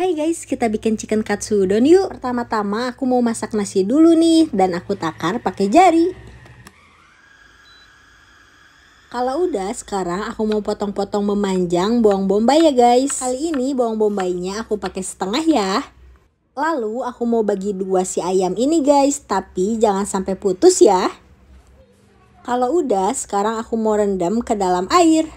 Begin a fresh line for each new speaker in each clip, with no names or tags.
Hai guys, kita bikin chicken katsu udon yuk. Pertama-tama aku mau masak nasi dulu nih dan aku takar pakai jari. Kalau udah, sekarang aku mau potong-potong memanjang bawang bombay ya guys. Kali ini bawang bombaynya aku pakai setengah ya. Lalu aku mau bagi dua si ayam ini guys, tapi jangan sampai putus ya. Kalau udah, sekarang aku mau rendam ke dalam air.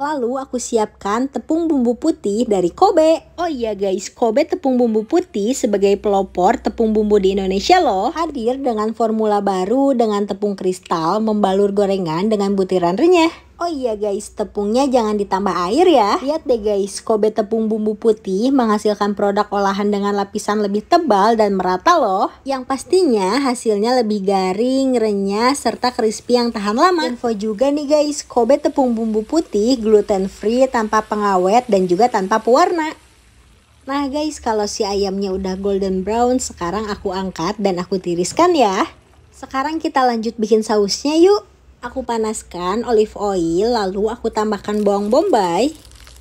Lalu aku siapkan tepung bumbu putih dari Kobe. Oh iya guys, Kobe tepung bumbu putih sebagai pelopor tepung bumbu di Indonesia loh. Hadir dengan formula baru dengan tepung kristal membalur gorengan dengan butiran renyah iya guys, tepungnya jangan ditambah air ya. Lihat deh guys, Kobe tepung bumbu putih menghasilkan produk olahan dengan lapisan lebih tebal dan merata loh. Yang pastinya hasilnya lebih garing, renyah, serta crispy yang tahan lama. Info juga nih guys, Kobe tepung bumbu putih gluten free tanpa pengawet dan juga tanpa pewarna. Nah guys, kalau si ayamnya udah golden brown, sekarang aku angkat dan aku tiriskan ya. Sekarang kita lanjut bikin sausnya yuk. Aku panaskan olive oil, lalu aku tambahkan bawang bombay.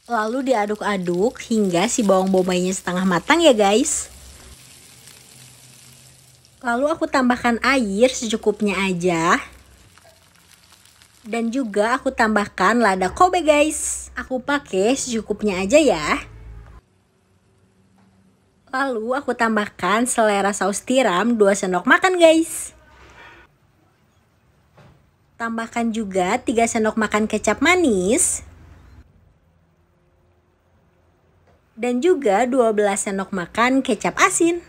Lalu diaduk-aduk hingga si bawang bombaynya setengah matang ya guys. Lalu aku tambahkan air secukupnya aja. Dan juga aku tambahkan lada Kobe guys. Aku pakai secukupnya aja ya. Lalu aku tambahkan selera saus tiram 2 sendok makan guys. Tambahkan juga 3 sendok makan kecap manis dan juga 12 sendok makan kecap asin.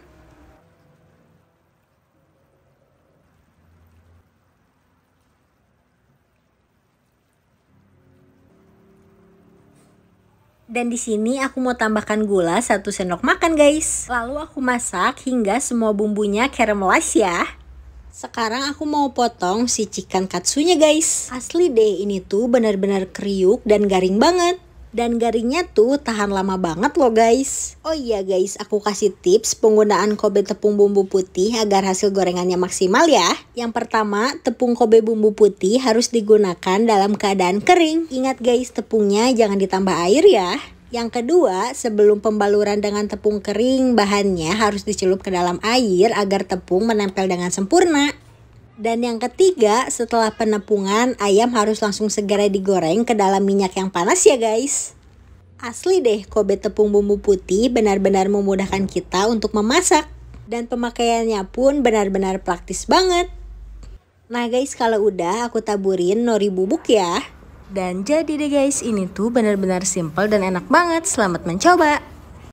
Dan di sini aku mau tambahkan gula 1 sendok makan guys. Lalu aku masak hingga semua bumbunya caramelize ya. Sekarang aku mau potong si chicken katsunya guys. Asli deh ini tuh benar-benar kriuk dan garing banget. Dan garingnya tuh tahan lama banget loh guys. Oh iya guys, aku kasih tips penggunaan kobe tepung bumbu putih agar hasil gorengannya maksimal ya. Yang pertama, tepung kobe bumbu putih harus digunakan dalam keadaan kering. Ingat guys, tepungnya jangan ditambah air ya. Yang kedua, sebelum pembaluran dengan tepung kering, bahannya harus dicelup ke dalam air agar tepung menempel dengan sempurna. Dan yang ketiga, setelah penepungan, ayam harus langsung segera digoreng ke dalam minyak yang panas ya guys. Asli deh, Kobe tepung bumbu putih benar-benar memudahkan kita untuk memasak. Dan pemakaiannya pun benar-benar praktis banget. Nah guys, kalau udah aku taburin nori bubuk ya. Dan jadi deh guys, ini tuh benar-benar simple dan enak banget. Selamat mencoba.